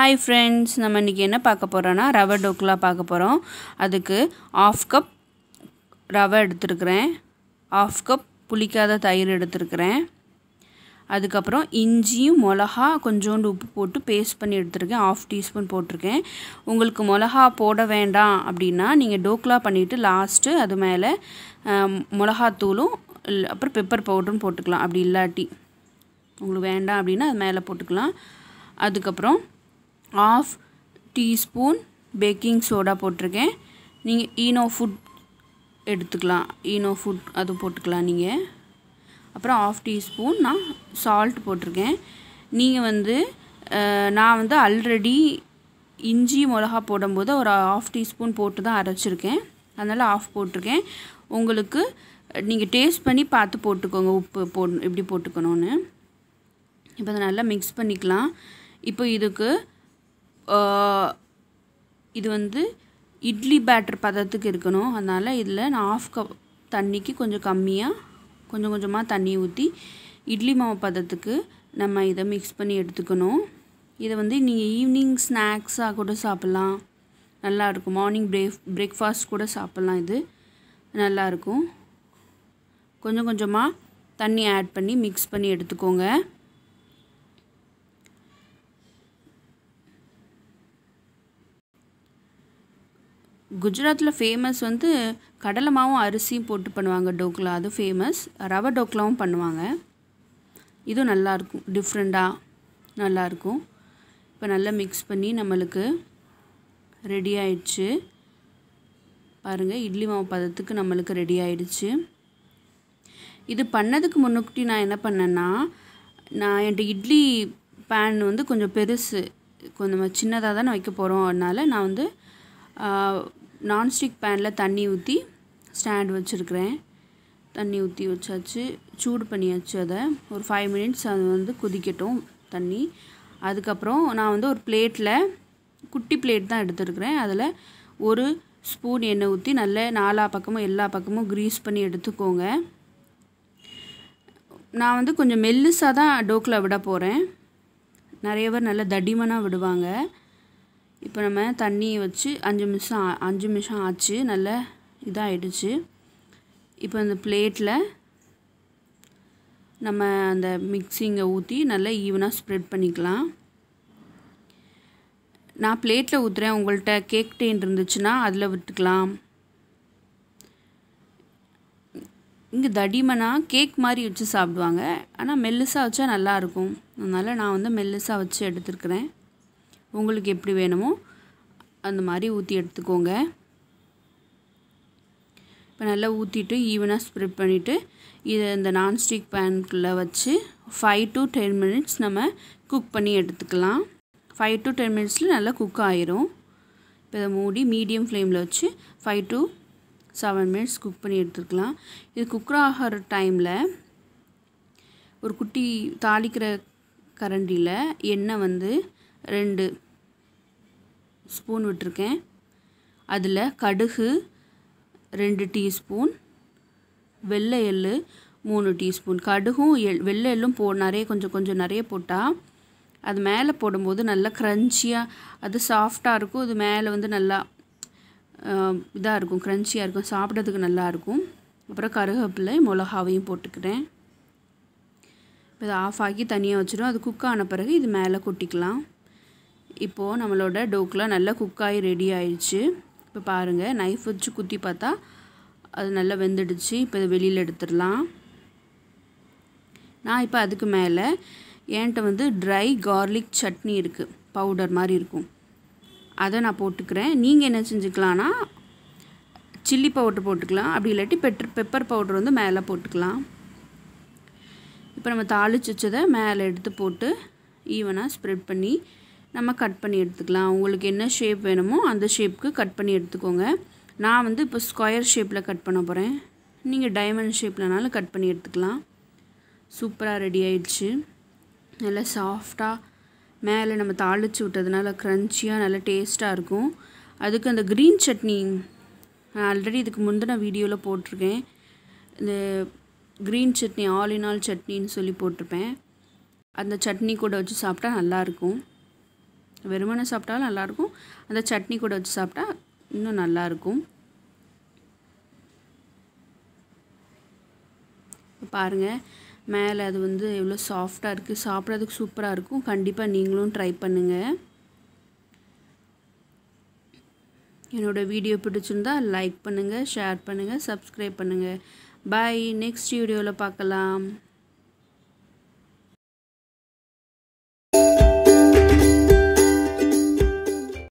hi friends நம்ம இன்றைக்கி என்ன பார்க்க போகிறோன்னா ரவை டோக்குலா பார்க்க போகிறோம் அதுக்கு ஆஃப் கப் ரவை எடுத்துருக்குறேன் ஆஃப் கப் புளிக்காத தயிர் எடுத்துருக்குறேன் அதுக்கப்புறம் இஞ்சியும் மிளகா கொஞ்சோண்டு உப்பு போட்டு பேஸ்ட் பண்ணி எடுத்துருக்கேன் ஆஃப் டீஸ்பூன் போட்டிருக்கேன் உங்களுக்கு மிளகா போட வேண்டாம் அப்படின்னா நீங்கள் டோக்லா பண்ணிவிட்டு லாஸ்ட்டு அது மேலே மிளகாத்தூளும் அப்புறம் பெப்பர் பவுடரும் போட்டுக்கலாம் அப்படி இல்லாட்டி உங்களுக்கு வேண்டாம் அப்படின்னா அது மேலே போட்டுக்கலாம் அதுக்கப்புறம் ஆஃப் டீஸ்பூன் பேக்கிங் சோடா போட்டிருக்கேன் நீங்கள் ஈனோ ஃபுட் எடுத்துக்கலாம் ஈனோ ஃபுட் அது போட்டுக்கலாம் நீங்கள் அப்புறம் ஆஃப் டீஸ்பூன் நான் சால்ட் போட்டிருக்கேன் நீங்கள் வந்து நான் வந்து ஆல்ரெடி இஞ்சி மிளகா போடும்போது ஒரு ஆஃப் டீஸ்பூன் போட்டு தான் அரைச்சிருக்கேன் அதனால் ஆஃப் போட்டிருக்கேன் உங்களுக்கு நீங்கள் டேஸ்ட் பண்ணி பார்த்து போட்டுக்கோங்க உப்பு போடணும் எப்படி போட்டுக்கணும்னு இப்போ அதை நல்லா மிக்ஸ் பண்ணிக்கலாம் இப்போ இதுக்கு இது வந்து இட்லி பேட்டர் பதத்துக்கு இருக்கணும் அதனால் இதில் நான் ஆஃப் கப் தண்ணிக்கு கொஞ்சம் கம்மியாக கொஞ்சம் கொஞ்சமாக தண்ணி ஊற்றி இட்லி மாவு பதத்துக்கு நம்ம இதை மிக்ஸ் பண்ணி எடுத்துக்கணும் இதை வந்து நீங்கள் ஈவினிங் ஸ்நாக்ஸாக கூட சாப்பிட்லாம் நல்லாயிருக்கும் மார்னிங் பிரேக் பிரேக்ஃபாஸ்ட் கூட சாப்பிட்லாம் இது நல்லாயிருக்கும் கொஞ்சம் கொஞ்சமாக தண்ணி ஆட் பண்ணி மிக்ஸ் பண்ணி எடுத்துக்கோங்க குஜராத்தில் ஃபேமஸ் வந்து கடலை மாவும் அரிசியும் போட்டு பண்ணுவாங்க டோக்லா அது ஃபேமஸ் ரவை டோக்லாவும் பண்ணுவாங்க இதுவும் நல்லாயிருக்கும் டிஃப்ரெண்ட்டாக நல்லாயிருக்கும் இப்போ நல்லா மிக்ஸ் பண்ணி நம்மளுக்கு ரெடி ஆயிடுச்சு பாருங்கள் இட்லி மாவு பதத்துக்கு நம்மளுக்கு ரெடி ஆயிடுச்சு இது பண்ணதுக்கு முன்னுக்குட்டி நான் என்ன பண்ணேன்னா நான் என்கிட்ட இட்லி பேன் வந்து கொஞ்சம் பெருசு கொஞ்சம் சின்னதாக தானே வைக்க போகிறோம் அதனால் நான் வந்து நான்ஸ்டிக் பேனில் தண்ணி ஊற்றி ஸ்டாண்ட் வச்சுருக்கிறேன் தண்ணி ஊற்றி வச்சாச்சு சூடு பண்ணியாச்சு அதை ஒரு ஃபைவ் மினிட்ஸ் அது வந்து கொதிக்கட்டும் தண்ணி அதுக்கப்புறம் நான் வந்து ஒரு பிளேட்டில் குட்டி பிளேட் தான் எடுத்துருக்கிறேன் அதில் ஒரு ஸ்பூன் எண்ணெய் ஊற்றி நல்ல நாலா பக்கமும் எல்லா பக்கமும் க்ரீஸ் பண்ணி எடுத்துக்கோங்க நான் வந்து கொஞ்சம் மெல்லுசாக தான் டோக்கில் விட போகிறேன் நிறைய பேர் நல்லா தடிமனாக விடுவாங்க இப்போ நம்ம தண்ணியை வச்சு அஞ்சு நிமிஷம் அஞ்சு நிமிஷம் ஆச்சு நல்லா இதாகிடுச்சு இப்போ அந்த பிளேட்டில் நம்ம அந்த மிக்சிங்கை ஊற்றி நல்லா ஈவனாக ஸ்ப்ரெட் பண்ணிக்கலாம் நான் பிளேட்டில் ஊற்றுறேன் உங்கள்கிட்ட கேக் டெயின் இருந்துச்சுன்னா அதில் விட்டுக்கலாம் இங்கே தடிமனா கேக் மாதிரி வச்சு சாப்பிடுவாங்க ஆனால் மெல்லுசாக வச்சா நல்லாயிருக்கும் அதனால் நான் வந்து மெல்லுசாக வச்சு எடுத்துருக்குறேன் உங்களுக்கு எப்படி வேணுமோ அந்த மாதிரி ஊற்றி எடுத்துக்கோங்க இப்போ நல்லா ஊற்றிட்டு ஈவனாக ஸ்ப்ரெட் பண்ணிவிட்டு இதை இந்த நான்ஸ்டிக் பேனுக்குள்ளே வச்சு ஃபைவ் டு டென் மினிட்ஸ் நம்ம குக் பண்ணி எடுத்துக்கலாம் ஃபைவ் டு டென் மினிட்ஸில் நல்லா குக் ஆயிரும் இப்போ இதை மூடி மீடியம் ஃப்ளேமில் வச்சு five to seven minutes cook பண்ணி எடுத்துக்கலாம் இது குக்கர் ஆகிற டைமில் ஒரு குட்டி தாளிக்கிற கரண்டியில் எண்ணெய் வந்து ரெண்டு ஸ்பூன் விட்டுருக்கேன் அதில் கடுகு ரெண்டு டீஸ்பூன் வெள்ளை எள்ளு மூணு டீஸ்பூன் கடுகும் எள் வெள்ளை எள்ளும் போ நிறைய கொஞ்சம் கொஞ்சம் நிறைய போட்டால் அது மேலே போடும்போது நல்லா க்ரன்ச்சியாக அது சாஃப்டாக இருக்கும் அது மேலே வந்து நல்லா இதாக இருக்கும் க்ரன்ச்சியாக இருக்கும் சாப்பிட்றதுக்கு நல்லாயிருக்கும் அப்புறம் கருவேப்பிலை மிளகாவையும் போட்டுக்கிறேன் இப்போ இதை ஆஃப் ஆக்கி தனியாக வச்சிடும் அது குக் ஆன பிறகு இது மேலே கொட்டிக்கலாம் இப்போது நம்மளோட டோக்கில் நல்லா குக்காகி ரெடி ஆயிடுச்சு இப்போ பாருங்கள் நைஃப் வச்சு குத்தி பார்த்தா அது நல்லா வெந்துடுச்சு இப்போ இதை வெளியில் எடுத்துடலாம் நான் இப்போ அதுக்கு மேலே என்கிட்ட வந்து ட்ரை கார்லிக் சட்னி இருக்குது பவுடர் மாதிரி இருக்கும் அதை நான் போட்டுக்கிறேன் நீங்கள் என்ன செஞ்சுக்கலான்னா சில்லி பவுடர் போட்டுக்கலாம் அப்படி இல்லாட்டி பெட்ரு பெப்பர் பவுடர் வந்து மேலே போட்டுக்கலாம் இப்போ நம்ம தாளிச்சு வச்சதை மேலே எடுத்து போட்டு ஈவனாக ஸ்ப்ரெட் பண்ணி நம்ம கட் பண்ணி எடுத்துக்கலாம் உங்களுக்கு என்ன ஷேப் வேணுமோ அந்த ஷேப்புக்கு கட் பண்ணி எடுத்துக்கோங்க நான் வந்து இப்போ ஸ்கொயர் ஷேப்பில் கட் பண்ண போகிறேன் நீங்கள் டைமண்ட் ஷேப்லனாலும் கட் பண்ணி எடுத்துக்கலாம் சூப்பராக ரெடி ஆயிடுச்சு நல்லா சாஃப்டாக மேலே நம்ம தாளித்து விட்டதுனால க்ரன்ச்சியாக நல்லா டேஸ்ட்டாக இருக்கும் அதுக்கு அந்த க்ரீன் சட்னி நான் ஆல்ரெடி இதுக்கு முந்தின வீடியோவில் போட்டிருக்கேன் இந்த green chutney all in all சட்னின்னு சொல்லி போட்டிருப்பேன் அந்த சட்னி கூட வச்சு சாப்பிட்டா நல்லாயிருக்கும் வெறுமனை சாப்பிட்டாலும் நல்லாயிருக்கும் அந்த சட்னி கூட வச்சு சாப்பிட்டா இன்னும் நல்லாயிருக்கும் பாருங்கள் மேலே அது வந்து எவ்வளோ சாஃப்டாக இருக்குது சாப்பிட்றதுக்கு சூப்பராக இருக்கும் கண்டிப்பாக நீங்களும் ட்ரை பண்ணுங்கள் என்னோடய வீடியோ பிடிச்சிருந்தா லைக் பண்ணுங்கள் ஷேர் பண்ணுங்கள் சப்ஸ்கிரைப் பண்ணுங்கள் பாய் நெக்ஸ்ட் வீடியோவில் பார்க்கலாம்